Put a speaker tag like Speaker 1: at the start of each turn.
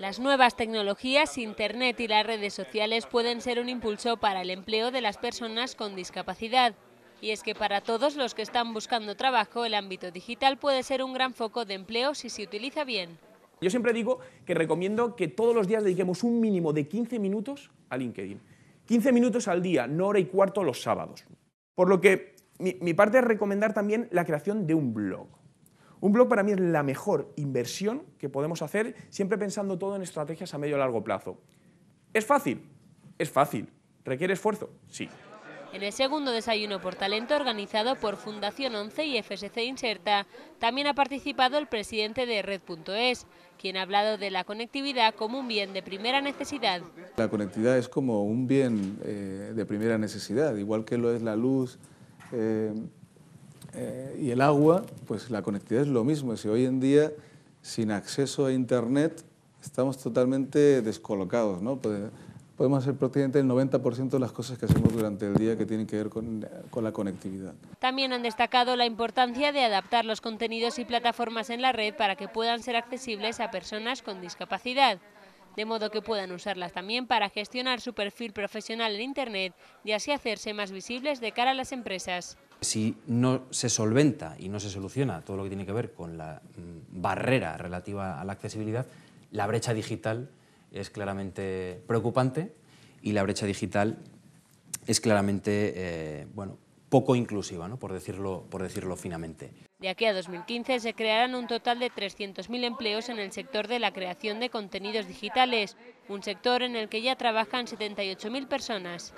Speaker 1: Las nuevas tecnologías, Internet y las redes sociales pueden ser un impulso para el empleo de las personas con discapacidad. Y es que para todos los que están buscando trabajo, el ámbito digital puede ser un gran foco de empleo si se utiliza bien.
Speaker 2: Yo siempre digo que recomiendo que todos los días dediquemos un mínimo de 15 minutos a LinkedIn. 15 minutos al día, no hora y cuarto los sábados. Por lo que mi parte es recomendar también la creación de un blog. Un blog para mí es la mejor inversión que podemos hacer, siempre pensando todo en estrategias a medio y largo plazo. ¿Es fácil? Es fácil. ¿Requiere esfuerzo? Sí.
Speaker 1: En el segundo desayuno por talento organizado por Fundación 11 y FSC Inserta, también ha participado el presidente de Red.es, quien ha hablado de la conectividad como un bien de primera necesidad.
Speaker 3: La conectividad es como un bien eh, de primera necesidad, igual que lo es la luz, eh, eh, y el agua, pues la conectividad es lo mismo. Si hoy en día, sin acceso a Internet, estamos totalmente descolocados, pues, podemos ser prácticamente del 90% de las cosas que hacemos durante el día que tienen que ver con, la conectividad.
Speaker 1: También han destacado la importancia de adaptar los contenidos y plataformas en la red para que puedan ser accesibles a personas con discapacidad, de modo que puedan usarlas también para gestionar su perfil profesional en Internet y así hacerse más visibles de cara a las empresas.
Speaker 4: Si no se solventa y no se soluciona todo lo que tiene que ver con la mm, barrera relativa a la accesibilidad, la brecha digital es claramente preocupante y la brecha digital es claramente eh, bueno, poco inclusiva, por, decirlo, por decirlo finamente.
Speaker 1: De aquí a 2015 se crearán un total de 300.000 empleos en el sector de la creación de contenidos digitales, un sector en el que ya trabajan 78.000 personas.